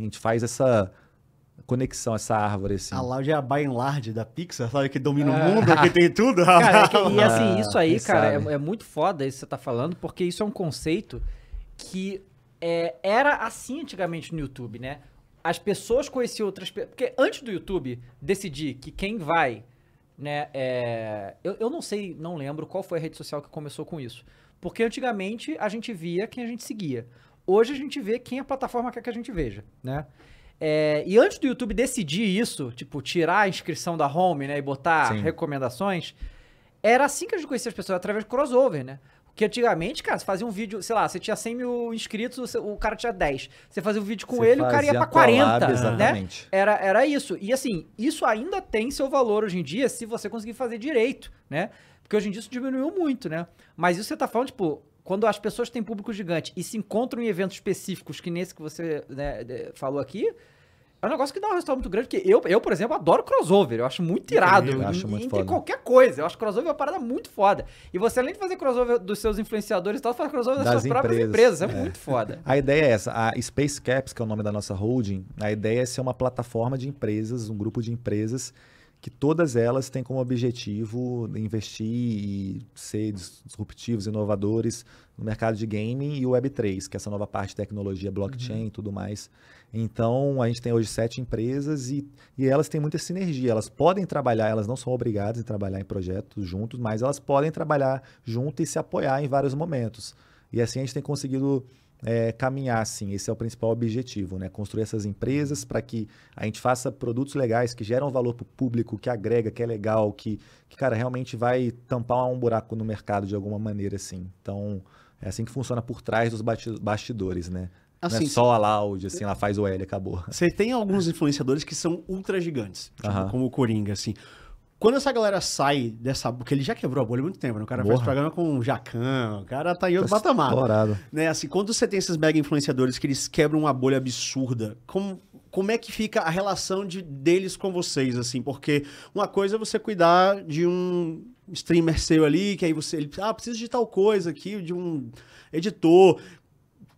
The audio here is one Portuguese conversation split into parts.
A gente faz essa conexão, essa árvore, assim. A Loud é a by and large da Pixar, sabe? Que domina é. o mundo, que tem tudo. Cara, é que, e assim, ah, isso aí, ah, cara, é, é, muito foda isso que você tá falando, porque isso é um conceito que é, era assim antigamente no YouTube, né? As pessoas conheciam outras pessoas. Porque antes do YouTube decidir que quem vai, né? É, eu, eu não sei, não lembro qual foi a rede social que começou com isso. Porque antigamente a gente via quem a gente seguia hoje a gente vê quem a plataforma quer que a gente veja, né? É, e antes do YouTube decidir isso, tipo, tirar a inscrição da home, né, e botar Sim. recomendações, era assim que a gente conhecia as pessoas, através do crossover, né? Porque antigamente, cara, você fazia um vídeo, sei lá, você tinha 100 mil inscritos, o cara tinha 10. Você fazia um vídeo com você ele, o cara ia pra 40, collab, né? exatamente. né? Era, era isso. E assim, isso ainda tem seu valor hoje em dia, se você conseguir fazer direito, né? Porque hoje em dia isso diminuiu muito, né? Mas isso você tá falando, tipo, quando as pessoas têm público gigante e se encontram em eventos específicos, que nesse que você né, falou aqui, é um negócio que dá um resultado muito grande, porque eu, eu por exemplo, adoro crossover. Eu acho muito irado. Eu acho muito entre foda. qualquer coisa. Eu acho crossover uma parada muito foda. E você, além de fazer crossover dos seus influenciadores e tal, faz crossover das, das suas empresas. próprias empresas. É, é, muito foda. A ideia é essa. A Space Caps, que é o nome da nossa holding, a ideia é ser uma plataforma de empresas, um grupo de empresas que todas elas têm como objetivo investir e ser disruptivos, inovadores no mercado de gaming e Web3, que é essa nova parte de tecnologia, blockchain e uhum. tudo mais. Então, a gente tem hoje sete empresas e, e elas têm muita sinergia. Elas podem trabalhar, elas não são obrigadas a trabalhar em projetos juntos, mas elas podem trabalhar junto e se apoiar em vários momentos. E assim a gente tem conseguido é, caminhar assim. Esse é o principal objetivo, né? Construir essas empresas para que a gente faça produtos legais que geram valor para o público, que agrega, que é legal, que, que, cara, realmente vai tampar um buraco no mercado de alguma maneira, assim. Então, é assim que funciona por trás dos bastidores, né? É assim, é só a laude assim, ela faz o L, acabou. Você tem alguns influenciadores que são ultra gigantes, tipo, como o Coringa, assim. Quando essa galera sai dessa. Porque ele já quebrou a bolha há muito tempo, né? O cara Morra. faz programa com o Jacan, o cara tá em outro tá patamar. Né? Assim, quando você tem esses mega influenciadores que eles quebram uma bolha absurda, como, como é que fica a relação de, deles com vocês, assim? Porque uma coisa é você cuidar de um streamer seu ali, que aí você, ele, ah, preciso de tal coisa aqui, de um editor.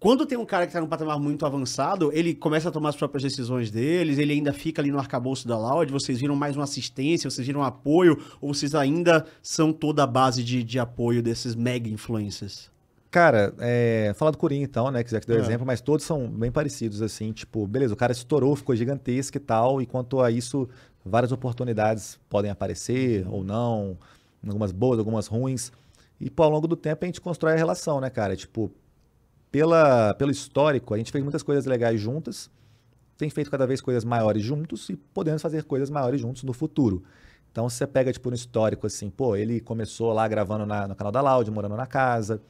Quando tem um cara que está num patamar muito avançado, ele começa a tomar as próprias decisões deles, ele ainda fica ali no arcabouço da Loud, vocês viram mais uma assistência, vocês viram um apoio, ou vocês ainda são toda a base de, de apoio desses mega influencers? Cara, é, falar do Coringa então, né? Quiser que dê é. exemplo, mas todos são bem parecidos, assim, tipo, beleza, o cara estourou, ficou gigantesco e tal, e quanto a isso, várias oportunidades podem aparecer ou não, algumas boas, algumas ruins. E pô, ao longo do tempo a gente constrói a relação, né, cara? Tipo, pela, pelo histórico, a gente fez muitas coisas legais juntas, tem feito cada vez coisas maiores juntos e podemos fazer coisas maiores juntos no futuro. Então, você pega, tipo, no histórico, assim, pô, ele começou lá gravando na, no canal da Loud, morando na casa,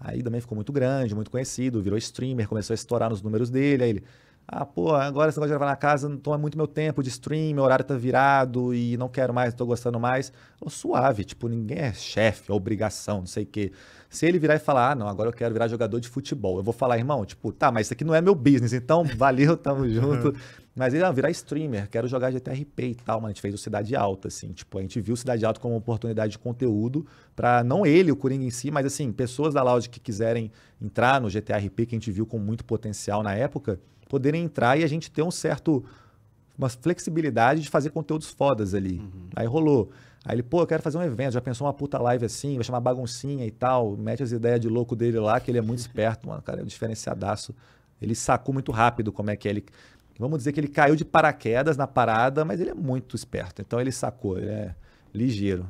aí também ficou muito grande, muito conhecido, virou streamer, começou a estourar nos números dele, aí ele, ah, pô, agora esse negócio de gravar na casa não toma muito meu tempo de stream, meu horário tá virado e não quero mais, não tô gostando mais. Oh, suave, tipo, ninguém é chefe, é obrigação, não sei o quê. Se ele virar e falar, ah, não, agora eu quero virar jogador de futebol, eu vou falar, irmão, tipo, tá, mas isso aqui não é meu business, então valeu, tamo junto. Mas ele, ah, virar streamer, quero jogar GTRP e tal, mano. A gente fez o Cidade Alta, assim, tipo, a gente viu o Cidade Alta como uma oportunidade de conteúdo para não ele, o Coringa em si, mas assim, pessoas da Loud que quiserem entrar no GTRP, que a gente viu com muito potencial na época poderem entrar e a gente ter um certo uma flexibilidade de fazer conteúdos fodas ali. Uhum. Aí rolou. Aí ele, pô, eu quero fazer um evento, já pensou uma puta live assim, vai chamar baguncinha e tal, mete as ideias de louco dele lá, que ele é muito esperto, mano, cara, é um diferenciadaço. Ele sacou muito rápido como é que é. ele... Vamos dizer que ele caiu de paraquedas na parada, mas ele é muito esperto, então ele sacou, ele é ligeiro.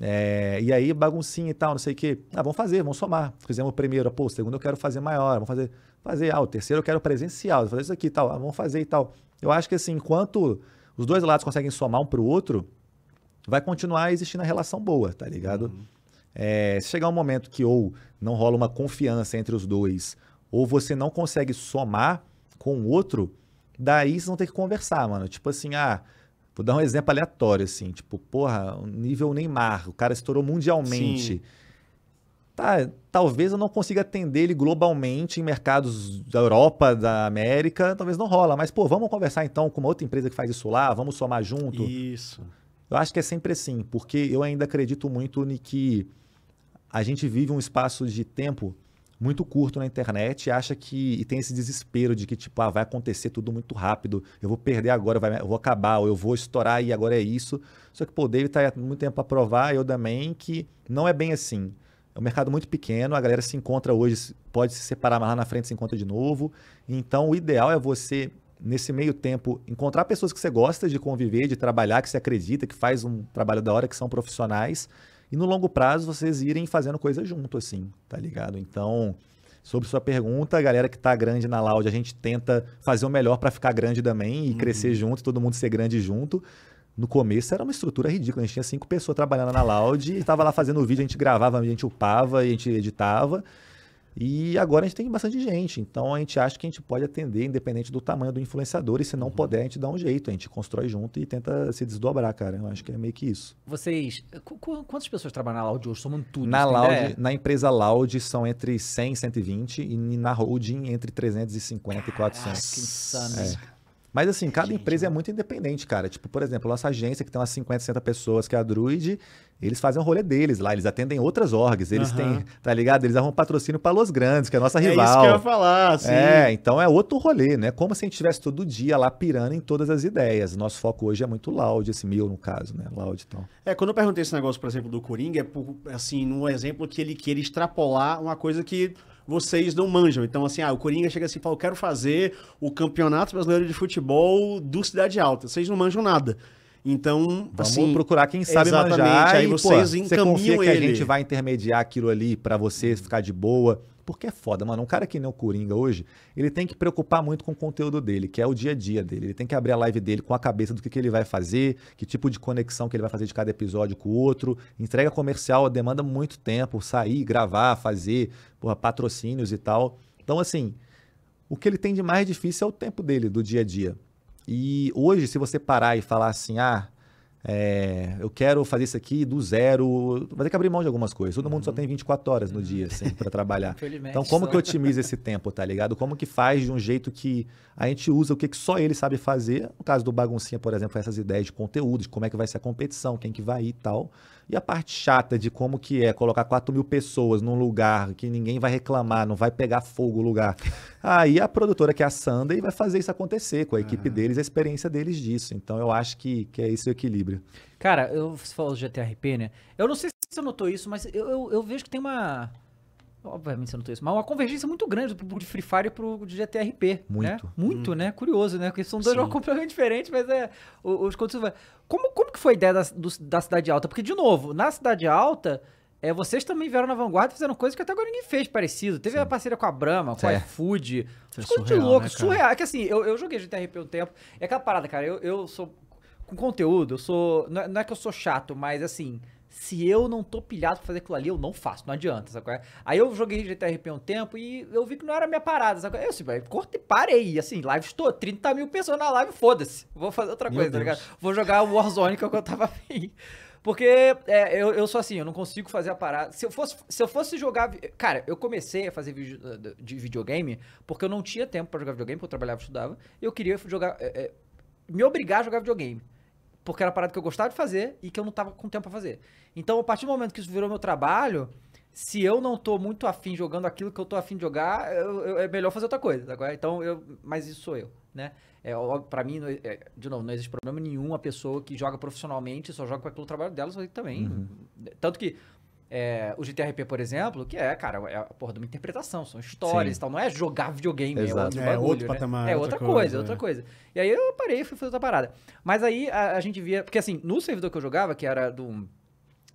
É, e aí, baguncinha e tal, não sei o quê. Ah, vamos fazer, vamos somar. Fizemos o primeiro, pô, o segundo eu quero fazer maior, vamos fazer. Fazer, ah, o terceiro eu quero presencial, vou fazer isso aqui e tal, ah, vamos fazer e tal. Eu acho que assim, enquanto os dois lados conseguem somar um pro outro, vai continuar existindo a relação boa, tá ligado? Uhum. É, se chegar um momento que ou não rola uma confiança entre os dois, ou você não consegue somar com o outro, daí vocês vão ter que conversar, mano. Tipo assim, ah, Vou dar um exemplo aleatório, assim, tipo, porra, nível Neymar, o cara estourou mundialmente. Sim. Tá, talvez eu não consiga atender ele globalmente em mercados da Europa, da América, talvez não rola, mas pô, vamos conversar então com uma outra empresa que faz isso lá, vamos somar junto. Isso. Eu acho que é sempre assim, porque eu ainda acredito muito em que a gente vive um espaço de tempo muito curto na internet e acha que e tem esse desespero de que tipo ah, vai acontecer tudo muito rápido, eu vou perder agora, vai, eu vou acabar, ou eu vou estourar e agora é isso. Só que pô, o David está há muito tempo para provar, eu também, que não é bem assim. É um mercado muito pequeno, a galera se encontra hoje, pode se separar, mas lá na frente se encontra de novo. Então o ideal é você nesse meio tempo encontrar pessoas que você gosta de conviver, de trabalhar, que você acredita, que faz um trabalho da hora, que são profissionais e no longo prazo vocês irem fazendo coisa junto, assim, tá ligado? Então, sobre sua pergunta, a galera que tá grande na Loud, a gente tenta fazer o melhor para ficar grande também e uhum. crescer junto, todo mundo ser grande junto. No começo era uma estrutura ridícula, a gente tinha cinco pessoas trabalhando na Loud e tava lá fazendo o vídeo, a gente gravava, a gente upava, a gente editava. E agora a gente tem bastante gente, então a gente acha que a gente pode atender, independente do tamanho do influenciador, e se não uhum. puder, a gente dá um jeito, a gente constrói junto e tenta se desdobrar, cara. Eu acho que é meio que isso. Vocês, quantas pessoas trabalham na Loud hoje? Somando tudo? Na, Loud, na empresa Loud são entre 100 e 120, e na Holding entre 350 Caraca, e 400. Que insano. É. Mas assim, cada Gente, empresa mano. é né? muito independente, cara. Tipo, por exemplo, nossa agência, que tem umas 50, 60 pessoas, que é a Druid, eles fazem o rolê deles lá, eles atendem outras orgs, eles têm, tá ligado? Eles arrumam patrocínio para Los Grandes, que é a nossa rival. É isso que eu ia falar, assim. É, então é outro rolê, né? Como se a gente estivesse todo dia lá pirando em todas as ideias. Nosso foco hoje é muito loud, esse mil, no caso, né? Loud e então. tal. É, quando eu perguntei esse negócio, por exemplo, do Coringa, é por, assim, num exemplo que ele queira extrapolar uma coisa que vocês não manjam. Então, assim, ah, o Coringa chega assim e fala: Eu quero fazer o Campeonato Brasileiro de Futebol do Cidade Alta. Vocês não manjam nada. Então, vamos assim, procurar quem sabe exatamente, manjar. Aí e, vocês pô, encaminham você confia ele. que a gente vai intermediar aquilo ali para você ficar de boa porque é foda, mano. Um cara que nem o Coringa hoje, ele tem que preocupar muito com o conteúdo dele, que é o dia a dia dele. Ele tem que abrir a live dele com a cabeça do que, que ele vai fazer, que tipo de conexão que ele vai fazer de cada episódio com o outro. Entrega comercial demanda muito tempo, sair, gravar, fazer, porra, patrocínios e tal. Então, assim, o que ele tem de mais difícil é o tempo dele, do dia a dia. E hoje, se você parar e falar assim, ah, é, eu quero fazer isso aqui do zero. Vai ter que abrir mão de algumas coisas. Todo mundo uhum. só tem 24 horas no dia, assim, para trabalhar. então, como só. que otimiza esse tempo, tá ligado? Como que faz de um jeito que a gente usa o que, que só ele sabe fazer? No caso do Baguncinha, por exemplo, essas ideias de conteúdo, de como é que vai ser a competição, quem que vai ir e tal. E a parte chata de como que é colocar 4 mil pessoas num lugar que ninguém vai reclamar, não vai pegar fogo o lugar. Aí a produtora, que é a Sunday, vai fazer isso acontecer com a equipe uhum. deles, a experiência deles disso. Então eu acho que, que é esse o equilíbrio. Cara, eu, você falou do GTRP, né? Eu não sei se você notou isso, mas eu, eu, eu vejo que tem uma Obviamente você não tem isso, mas é uma convergência muito grande do público de Free Fire pro de GTRP. Muito. Né? Muito, hum. né? Curioso, né? Porque são dois jogos completamente diferentes, mas é. Os conteúdos. Como, como que foi a ideia da, do, da Cidade Alta? Porque, de novo, na Cidade Alta, é, vocês também vieram na vanguarda e fizeram coisas que até agora ninguém fez parecido. Teve Sim. a parceria com a Brahma, com a é. iFood. Coisas surreal, de louco, né, surreal. É que assim, eu, eu joguei GTRP um tempo. É aquela parada, cara, eu, eu sou. Com conteúdo, eu sou. Não é, não é que eu sou chato, mas assim se eu não tô pilhado pra fazer aquilo ali, eu não faço, não adianta, sabe? É? Aí eu joguei RP um tempo e eu vi que não era minha parada, sabe? É? Eu assim, cortei, parei, assim, live estou, 30 mil pessoas na live, foda-se, vou fazer outra Meu coisa, tá Deus. tá ligado? Vou jogar é o Warzone que eu tava afim. Porque é, eu, eu sou assim, eu não consigo fazer a parada. Se eu fosse, se eu fosse jogar. Cara, eu comecei a fazer vídeo eh, de videogame porque eu não tinha tempo para jogar videogame, porque eu trabalhava e estudava. E eu queria jogar. É, é, me obrigar a jogar videogame. Porque era uma parada que eu gostava de fazer e que eu não tava com tempo pra fazer. Então, a partir do momento que isso virou meu trabalho, se eu não tô muito afim jogando aquilo que eu tô afim de jogar, eu, eu, é melhor fazer outra coisa. Agora, é? então, eu, mas isso sou eu, né? É, para mim, não, é, de novo, não existe problema nenhum a pessoa que joga profissionalmente, só joga com aquilo trabalho dela, também. Uhum. Tanto que é, o GTRP, por exemplo, que é, cara, é a porra de uma interpretação, são histórias e tal, não é jogar videogame, é Exato. é outro, é, bagulho, outro né? patamar. É outra, outra coisa, coisa, é. outra coisa. E aí eu parei e fui fazer outra parada. Mas aí a, a, gente via. Porque assim, no servidor que eu jogava, que era do.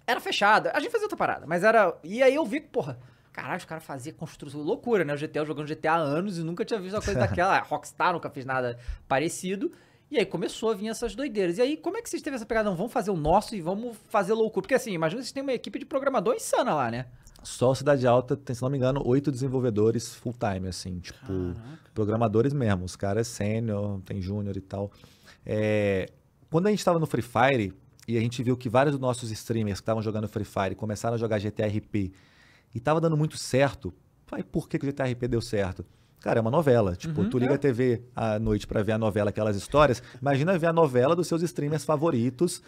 Era fechado, a gente fazia outra parada, mas era. E aí eu vi que, porra. Caralho, os caras faziam construção. Loucura, né? O GTA, eu jogando GTA há anos e nunca tinha visto uma coisa daquela. Rockstar nunca fez nada parecido. E aí começou a vir essas doideiras. E aí, como é que vocês teve essa pegada? Não, vamos fazer o nosso e vamos fazer loucura. Porque assim, imagina vocês têm uma equipe de programador insana lá, né? Só Cidade Alta tem, se não me engano, oito desenvolvedores full time, assim, tipo, Caraca. programadores mesmo. Os caras é sênior, tem júnior e tal. É, quando a gente estava no Free Fire e a gente viu que vários dos nossos streamers que estavam jogando Free Fire começaram a jogar GTRP e estava dando muito certo, pai, por que, que o GTRP deu certo? Cara, é uma novela. Tipo, uhum, tu liga é. a TV à noite para ver a novela, aquelas histórias. Imagina ver a novela dos seus streamers favoritos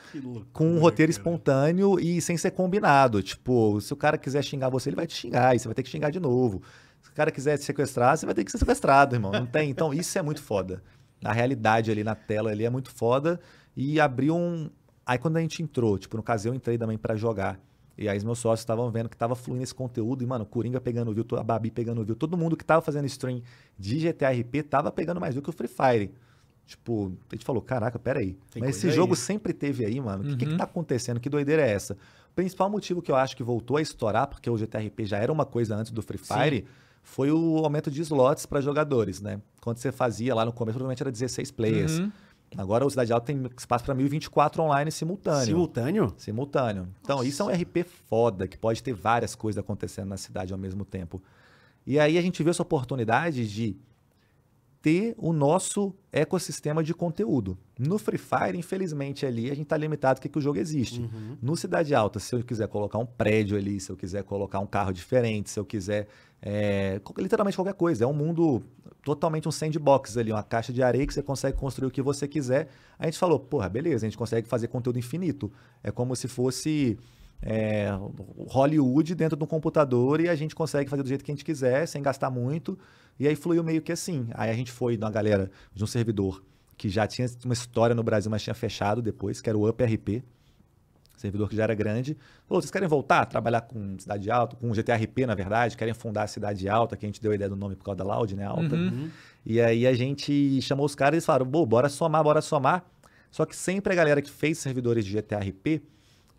com um roteiro espontâneo e sem ser combinado. Tipo, se o cara quiser xingar você, ele vai te xingar e você vai ter que xingar de novo. Se o cara quiser te sequestrar, você vai ter que ser sequestrado, irmão. Não tem. Então, isso é muito foda. A realidade ali na tela ali é muito foda. E abriu um. Aí quando a gente entrou, tipo, no caso eu entrei também para jogar. E aí os meus sócios estavam vendo que estava fluindo esse conteúdo. E, mano, Coringa pegando view, a Babi pegando view. Todo mundo que estava fazendo stream de gtrp tava estava pegando mais view que o Free Fire. Tipo, a gente falou, caraca, peraí. Tem mas esse aí. jogo sempre teve aí, mano. O uhum. que, que uhum. tá acontecendo? Que doideira é essa? O principal motivo que eu acho que voltou a estourar, porque o GTRP já era uma coisa antes do Free Fire, Sim. foi o aumento de slots para jogadores, né? Quando você fazia lá no começo, provavelmente era 16 players. Uhum. Agora o Cidade Alta tem espaço para 1024 online simultâneo. Simultâneo? Simultâneo. Então, Nossa. isso é um RP foda, que pode ter várias coisas acontecendo na cidade ao mesmo tempo. E aí a gente vê essa oportunidade de ter o nosso ecossistema de conteúdo. No Free Fire, infelizmente, ali a gente está limitado porque que o jogo existe. Uhum. No Cidade Alta, se eu quiser colocar um prédio ali, se eu quiser colocar um carro diferente, se eu quiser. É, literalmente qualquer coisa. É um mundo totalmente um sandbox ali, uma caixa de areia que você consegue construir o que você quiser. A gente falou, porra, beleza, a gente consegue fazer conteúdo infinito. É como se fosse. É, Hollywood dentro de um computador e a gente consegue fazer do jeito que a gente quiser, sem gastar muito. E aí fluiu meio que assim. Aí a gente foi de uma galera, de um servidor que já tinha uma história no Brasil, mas tinha fechado depois, que era o UpRP. Servidor que já era grande. Falou, vocês querem voltar a trabalhar com Cidade Alta, com GTRP, na verdade? Querem fundar a Cidade Alta, que a gente deu a ideia do nome por causa da Loud, né? Alta. Uhum. E aí a gente chamou os caras e eles falaram, Bô, bora somar, bora somar. Só que sempre a galera que fez servidores de GTRP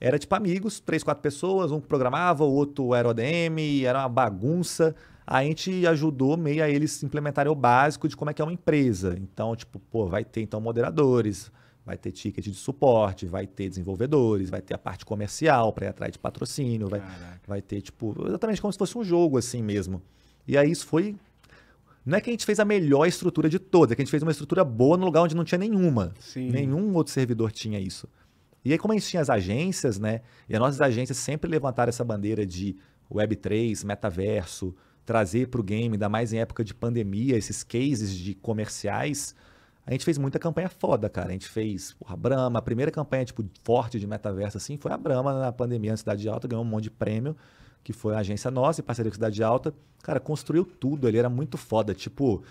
era tipo amigos, três, quatro pessoas, um programava, o outro era ODM, era uma bagunça a gente ajudou meio a eles implementarem o básico de como é que é uma empresa. Então, tipo, pô, vai ter então moderadores, vai ter ticket de suporte, vai ter desenvolvedores, vai ter a parte comercial para ir atrás de patrocínio, vai, vai, ter, tipo, exatamente como se fosse um jogo assim mesmo. E aí isso foi. Não é que a gente fez a melhor estrutura de todas, é que a gente fez uma estrutura boa no lugar onde não tinha nenhuma. Sim. Nenhum outro servidor tinha isso. E aí, como a gente tinha as agências, né? E as nossas agências sempre levantaram essa bandeira de Web3, metaverso, trazer para o game, ainda mais em época de pandemia, esses cases de comerciais. A gente fez muita campanha foda, cara. A gente fez porra, a Brahma, a primeira campanha tipo, forte de metaverso assim foi a Brahma na pandemia na Cidade Alta, ganhou um monte de prêmio, que foi a agência nossa, em parceria com a Cidade Alta. Cara, construiu tudo, ele era muito foda. Tipo,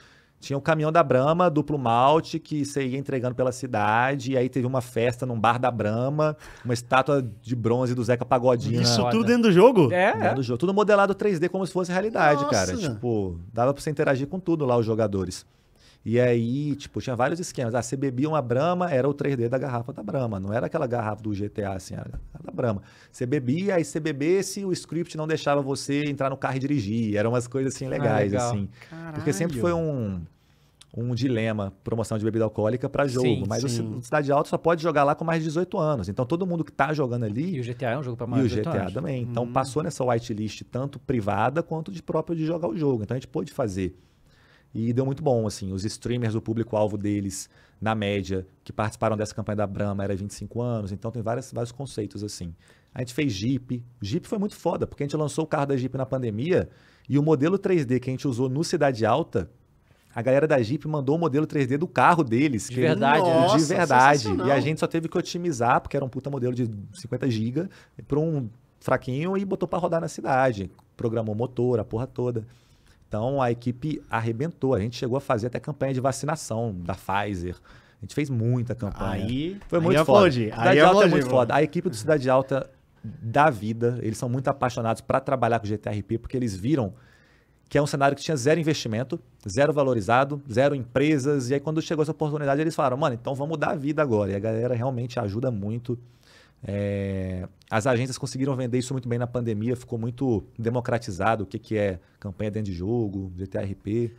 tinha um caminhão da Brama duplo malte, que você ia entregando pela cidade. E aí teve uma festa num bar da Brama uma estátua de bronze do Zeca Pagodinho. Isso tudo dentro do jogo? É. Dentro do jogo. Tudo modelado 3D como se fosse realidade, Nossa. cara. Tipo, dava pra você interagir com tudo lá, os jogadores. E aí, tipo, tinha vários esquemas. Ah, você bebia uma Brama era o 3D da garrafa da Brama Não era aquela garrafa do GTA, assim, era da Brama Você bebia, aí você bebesse, o script não deixava você entrar no carro e dirigir. Eram umas coisas, assim, ah, legais, ah, assim. Caralho. Porque sempre foi um, um dilema, promoção de bebida alcoólica para jogo. Sim, mas sim. o Cidade Alta só pode jogar lá com mais de 18 anos. Então, todo mundo que tá jogando ali... E o GTA é um jogo para mais de 18 anos. E o GTA também. Então, hum. passou nessa whitelist, tanto privada quanto de próprio de jogar o jogo. Então, a gente pôde fazer e deu muito bom, assim. Os streamers, o público-alvo deles, na média, que participaram dessa campanha da Brahma, era 25 anos. Então tem várias, vários conceitos, assim. A gente fez Jeep. Jeep foi muito foda, porque a gente lançou o carro da Jeep na pandemia e o modelo 3D que a gente usou no Cidade Alta, a galera da Jeep mandou o modelo 3D do carro deles. De verdade, né? Nossa, De verdade. E a gente só teve que otimizar, porque era um puta modelo de 50 GB, para um fraquinho e botou para rodar na cidade. Programou motor, a porra toda. Então a equipe arrebentou. A gente chegou a fazer até campanha de vacinação da Pfizer. A gente fez muita campanha. Aí foi muito aí foda. Cidade aí Alta é muito foda. A equipe do Cidade Alta da vida, eles são muito apaixonados para trabalhar com o GTRP porque eles viram que é um cenário que tinha zero investimento, zero valorizado, zero empresas. E aí quando chegou essa oportunidade, eles falaram: "Mano, então vamos mudar a vida agora". E a galera realmente ajuda muito. É, as agências conseguiram vender isso muito bem na pandemia, ficou muito democratizado o que, que é campanha dentro de jogo, GTRP.